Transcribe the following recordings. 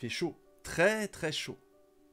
fait chaud, très très chaud.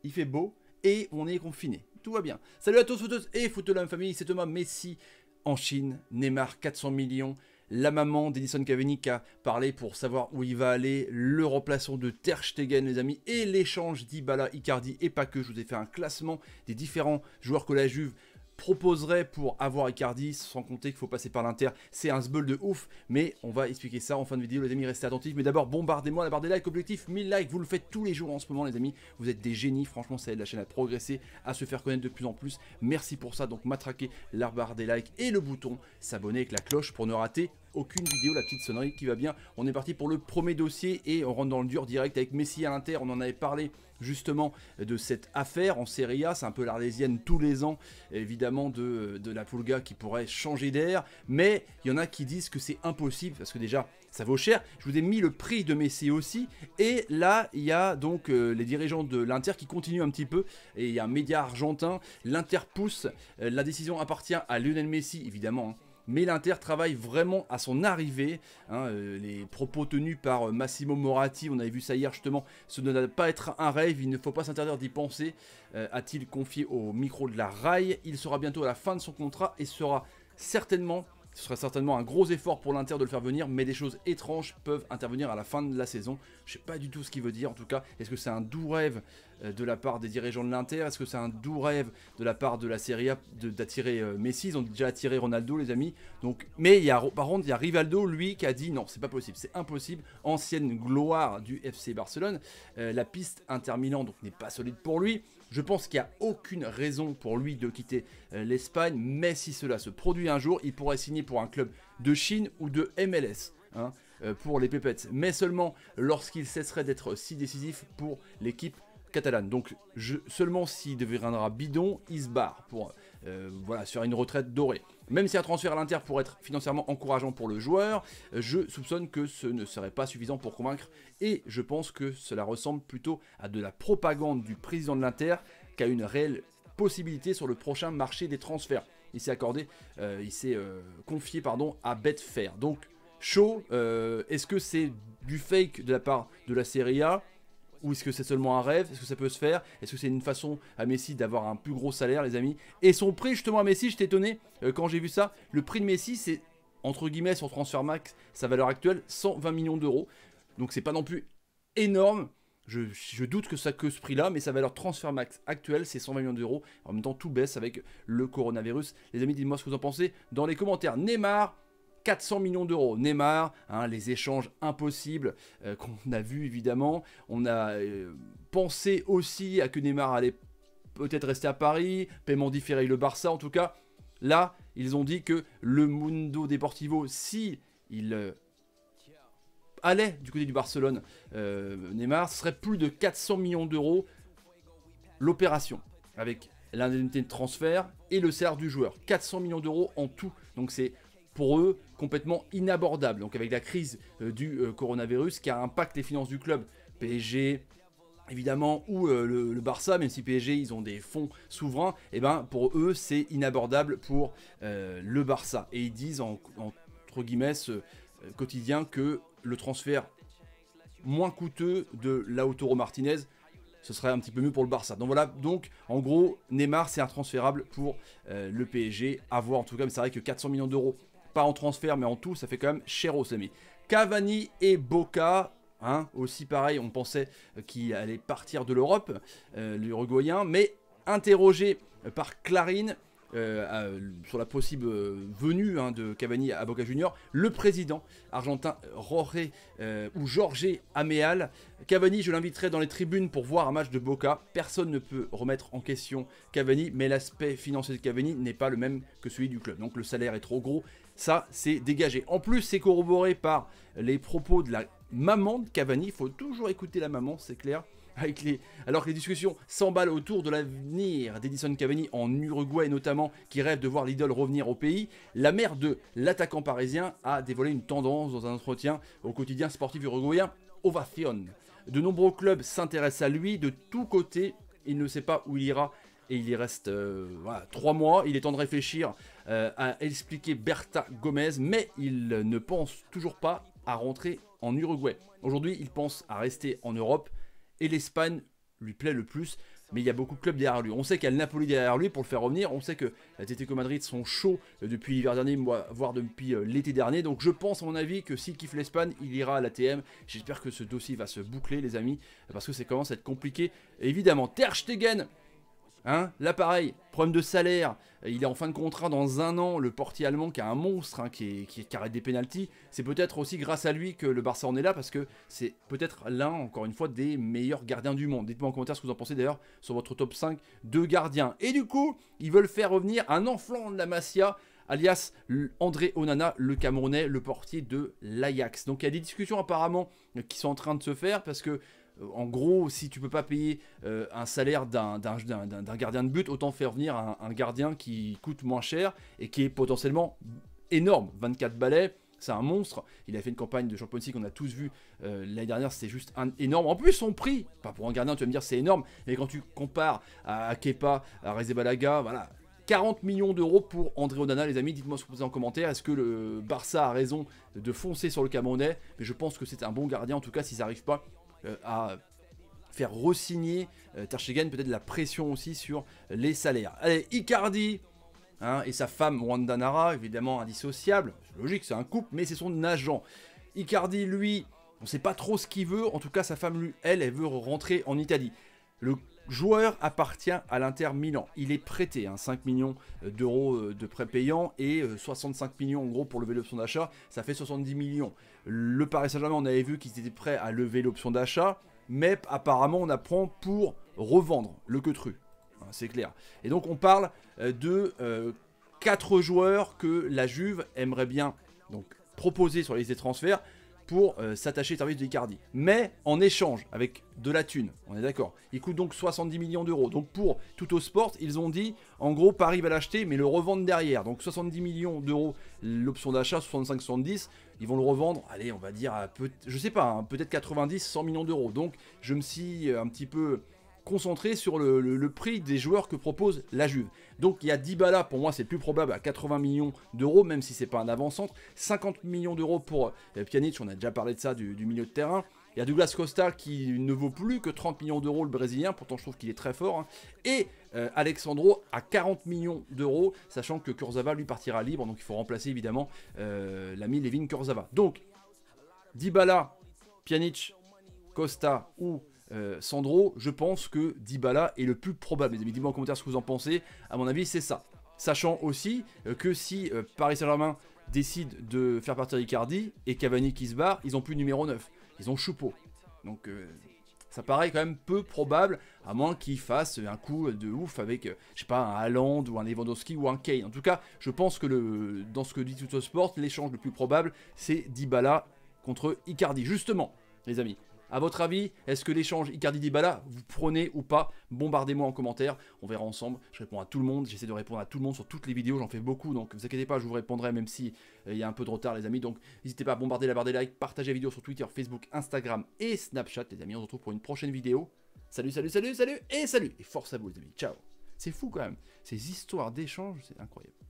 Il fait beau et on est confiné. Tout va bien. Salut à tous, footeuses et la famille, c'est Thomas Messi en Chine. Neymar, 400 millions. La maman d'Edison Cavani qui a parlé pour savoir où il va aller. Le remplaçant de Ter Stegen, les amis. Et l'échange d'Ibala, Icardi et pas que. Je vous ai fait un classement des différents joueurs que la Juve proposerait pour avoir Icardi, sans compter qu'il faut passer par l'Inter. C'est un sbeul de ouf, mais on va expliquer ça en fin de vidéo, les amis, restez attentifs. Mais d'abord, bombardez-moi la barre des likes, objectif 1000 likes, vous le faites tous les jours en ce moment, les amis. Vous êtes des génies, franchement, ça aide la chaîne à progresser, à se faire connaître de plus en plus. Merci pour ça, donc matraquez la barre des likes et le bouton s'abonner avec la cloche pour ne rater aucune vidéo, la petite sonnerie qui va bien. On est parti pour le premier dossier et on rentre dans le dur direct avec Messi à l'Inter. On en avait parlé justement de cette affaire en Serie A. C'est un peu l'Arlésienne tous les ans, évidemment, de, de la Pulga qui pourrait changer d'air. Mais il y en a qui disent que c'est impossible parce que déjà, ça vaut cher. Je vous ai mis le prix de Messi aussi. Et là, il y a donc euh, les dirigeants de l'Inter qui continuent un petit peu. Et il y a un média argentin. L'Inter pousse. Euh, la décision appartient à Lionel Messi, évidemment. Hein mais l'Inter travaille vraiment à son arrivée. Hein, euh, les propos tenus par euh, Massimo Moratti, on avait vu ça hier justement, ce ne doit pas être un rêve, il ne faut pas s'interdire d'y penser, euh, a-t-il confié au micro de la RAI. Il sera bientôt à la fin de son contrat et sera certainement ce serait certainement un gros effort pour l'Inter de le faire venir, mais des choses étranges peuvent intervenir à la fin de la saison. Je sais pas du tout ce qu'il veut dire, en tout cas, est-ce que c'est un doux rêve euh, de la part des dirigeants de l'Inter Est-ce que c'est un doux rêve de la part de la Serie A d'attirer euh, Messi Ils ont déjà attiré Ronaldo, les amis. Donc, mais il y a, par contre, il y a Rivaldo, lui, qui a dit non, c'est pas possible, c'est impossible. Ancienne gloire du FC Barcelone, euh, la piste Inter donc n'est pas solide pour lui. Je pense qu'il n'y a aucune raison pour lui de quitter euh, l'Espagne, mais si cela se produit un jour, il pourrait signer pour un club de Chine ou de MLS. Hein, euh, pour les pépettes, mais seulement lorsqu'il cesserait d'être si décisif pour l'équipe catalane. Donc je, seulement s'il deviendra bidon, il se barre pour, euh, voilà, sur une retraite dorée. Même si un transfert à l'Inter pourrait être financièrement encourageant pour le joueur, euh, je soupçonne que ce ne serait pas suffisant pour convaincre et je pense que cela ressemble plutôt à de la propagande du président de l'Inter qu'à une réelle possibilité sur le prochain marché des transferts. Il s'est accordé, euh, il s'est euh, confié pardon, à Betfair. Donc chaud, est-ce que c'est du fake de la part de la Serie A ou est-ce que c'est seulement un rêve Est-ce que ça peut se faire Est-ce que c'est une façon à Messi d'avoir un plus gros salaire, les amis Et son prix, justement, à Messi, j'étais étonné euh, quand j'ai vu ça. Le prix de Messi, c'est entre guillemets transfert max, sa valeur actuelle, 120 millions d'euros. Donc c'est pas non plus énorme. Je, doute que ça que ce prix-là, mais sa valeur transfert max actuelle, c'est 120 millions d'euros. En même temps, tout baisse avec le coronavirus. Les amis, dites-moi ce que vous en pensez dans les commentaires. Neymar, 400 millions d'euros. Neymar, hein, les échanges impossibles euh, qu'on a vu évidemment. On a euh, pensé aussi à que Neymar allait peut-être rester à Paris, paiement différé le Barça en tout cas. Là, ils ont dit que le Mundo Deportivo, si il euh, allait du côté du Barcelone, Neymar, ce serait plus de 400 millions d'euros l'opération avec l'indemnité de transfert et le salaire du joueur. 400 millions d'euros en tout. Donc c'est pour eux complètement inabordable. Donc avec la crise euh, du euh, coronavirus qui a impacté les finances du club, PSG, évidemment, ou euh, le, Barça, même si PSG, ils ont des fonds souverains, et eh ben pour eux, c'est inabordable pour le Barça. Et ils disent, entre guillemets, quotidien, que le transfert moins coûteux de Lautaro Martinez, ce serait un petit peu mieux pour le Barça. Donc voilà, donc en gros, Neymar, c'est intransférable pour le PSG. À voir en tout cas, mais c'est vrai que 400 millions d'euros en transfert, mais en tout, ça fait quand même cher aux amis. Cavani et Boca, hein, aussi pareil, on pensait qu'il allait partir de l'Europe, euh, l'Uruguayen, mais interrogé par Clarine, euh, euh, sur la possible euh, venue hein, de Cavani à Boca Junior, le président argentin Roré ou Jorge Ameal. Cavani, je l'inviterai dans les tribunes pour voir un match de Boca. Personne ne peut remettre en question Cavani, mais l'aspect financier de Cavani n'est pas le même que celui du club. Donc le salaire est trop gros, ça c'est dégagé. En plus, c'est corroboré par les propos de la maman de Cavani. Il faut toujours écouter la maman, c'est clair alors que les discussions s'emballent autour de l'avenir d'Edison Cavani en Uruguay notamment, qui rêve de voir l'idole revenir au pays, la mère de l'attaquant parisien a dévoilé une tendance dans un entretien au quotidien sportif uruguayen Ovación. De nombreux clubs s'intéressent à lui de tous côtés, il ne sait pas où il ira et il y reste euh, trois mois. Il est temps de réfléchir euh, à expliquer Berta Gomez, mais il ne pense toujours pas à rentrer en Uruguay. Aujourd'hui, il pense à rester en Europe et l'Espagne lui plaît le plus. Mais il y a beaucoup de clubs derrière lui. On sait qu'il y a le Napoli derrière lui pour le faire revenir. On sait que la TTC Madrid sont chauds euh, depuis l'hiver dernier, voire depuis euh, l'été dernier. Donc je pense, à mon avis, que s'il kiffe l'Espagne, il ira à l'ATM. J'espère que ce dossier va se boucler, les amis, parce que ça commence à être compliqué. évidemment, Ter Stegen Hein Là, pareil, problème de salaire. Euh, il est en fin de contrat dans un an. Le portier allemand qui a un monstre, hein, qui, qui, arrête des pénalties. C'est peut-être aussi grâce à lui que le Barça en est là, parce que c'est peut-être l'un, encore une fois, des meilleurs gardiens du monde. Dites-moi en commentaire ce que vous en pensez d'ailleurs sur votre top 5 de gardiens. Et du coup, ils veulent faire revenir un enfant de la Masia alias André Onana, le Camerounais, le portier de l'Ajax. Donc il y a des discussions apparemment qui sont en train de se faire parce que euh, en gros, si tu peux pas payer euh, un salaire d'un gardien de but, autant faire venir un, gardien qui coûte moins cher et qui est potentiellement énorme. 24 balais, c'est un monstre. Il a fait une campagne de Champions League qu'on a tous vu euh, l'année dernière, C'est juste un, énorme. En plus, son prix, pas pour un gardien, tu vas me dire c'est énorme, mais quand tu compares à, Kepa, à Rezebalaga, voilà, 40 millions d'euros pour André Odana, les amis. Dites-moi ce que vous pensez en commentaire. Est-ce que le Barça a raison de foncer sur le Camerounais Mais je pense que c'est un bon gardien. En tout cas, s'ils n'arrive pas euh, à faire re-signer euh, peut-être la pression aussi sur les salaires. Allez, Icardi hein, et sa femme Wanda Nara, évidemment indissociable, logique, c'est un couple, mais c'est son agent. Icardi, lui, on ne sait pas trop ce qu'il veut, en tout cas sa femme, lui, elle, elle veut rentrer en Italie. Le joueur appartient à l'Inter Milan. Il est prêté, 5 hein, millions euh, d'euros euh, de prêt payant et 65 euh, millions en gros pour lever l'option d'achat, ça fait 70 millions. Le Paris Saint-Germain, on avait vu qu'ils étaient prêts à lever l'option d'achat, mais apparemment on apprend pour revendre le queutru. Hein, c'est clair. Et donc on parle de 4 joueurs que la Juve aimerait bien donc, proposer sur les transferts pour euh, s'attacher au service de Cardi, Mais en échange, avec de la thune, on est d'accord. Il coûte donc 70 millions d'euros. Donc pour au Sport, ils ont dit, en gros, Paris va l'acheter, mais le revendre derrière. Donc 70 millions d'euros, l'option d'achat, 65-70, ils vont le revendre, allez, on va dire, ne je sais pas, hein, peut-être 90, 100 millions d'euros. Donc je me suis euh, un petit peu concentré sur le, prix des joueurs que propose la Juve. Donc il y a Dybala, pour moi c'est plus probable à 80 millions d'euros, même si c'est pas un avant-centre. 50 millions d'euros pour Pianic, euh, Pjanic, on a déjà parlé de ça du, milieu de terrain. Il y a Douglas Costa qui ne vaut plus que 30 millions d'euros le Brésilien, pourtant je trouve qu'il est très fort. Hein. Et euh, Alexandro à 40 millions d'euros, sachant que Kurzawa lui partira libre, donc il faut remplacer évidemment euh, l'ami Levin Kurzawa. Donc Dybala, Pjanic, Costa ou euh, Sandro, je pense que Dybala est le plus probable. Les amis, dites-moi en commentaire ce que vous en pensez. À mon avis, c'est ça. Sachant aussi euh, que si euh, Paris Saint-Germain décide de faire partir Icardi et Cavani qui se barre, ils n'ont plus numéro 9. Ils ont Choupeau. Donc ça paraît quand même peu probable, à moins qu'ils fassent un coup de ouf avec, je sais pas, un Haaland ou un Lewandowski ou un Kane. En tout cas, je pense que le, dans ce que dit sport l'échange le plus probable, c'est Dybala contre Icardi. Justement, les amis, à votre avis, est-ce que l'échange icardi dibala vous prenez ou pas Bombardez-moi en commentaire, on verra ensemble. Je réponds à tout le monde, j'essaie de répondre à tout le monde sur toutes les vidéos, j'en fais beaucoup, donc ne vous inquiétez pas, je vous répondrai même si euh, il y a un peu de retard les amis. Donc n'hésitez pas à bombarder la barre des likes, partager la vidéo sur Twitter, Facebook, Instagram et Snapchat les amis. On se retrouve pour une prochaine vidéo. Salut, salut, salut, salut et salut Et force à vous les amis, ciao C'est fou quand même, ces histoires d'échange, c'est incroyable.